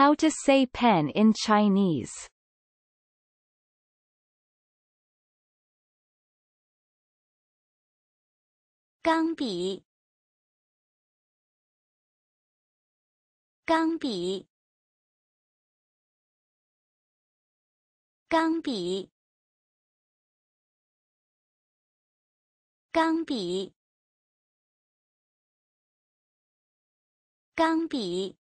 How to say pen in Chinese Gangbi Gangbi Gangbi Gangbi 钢笔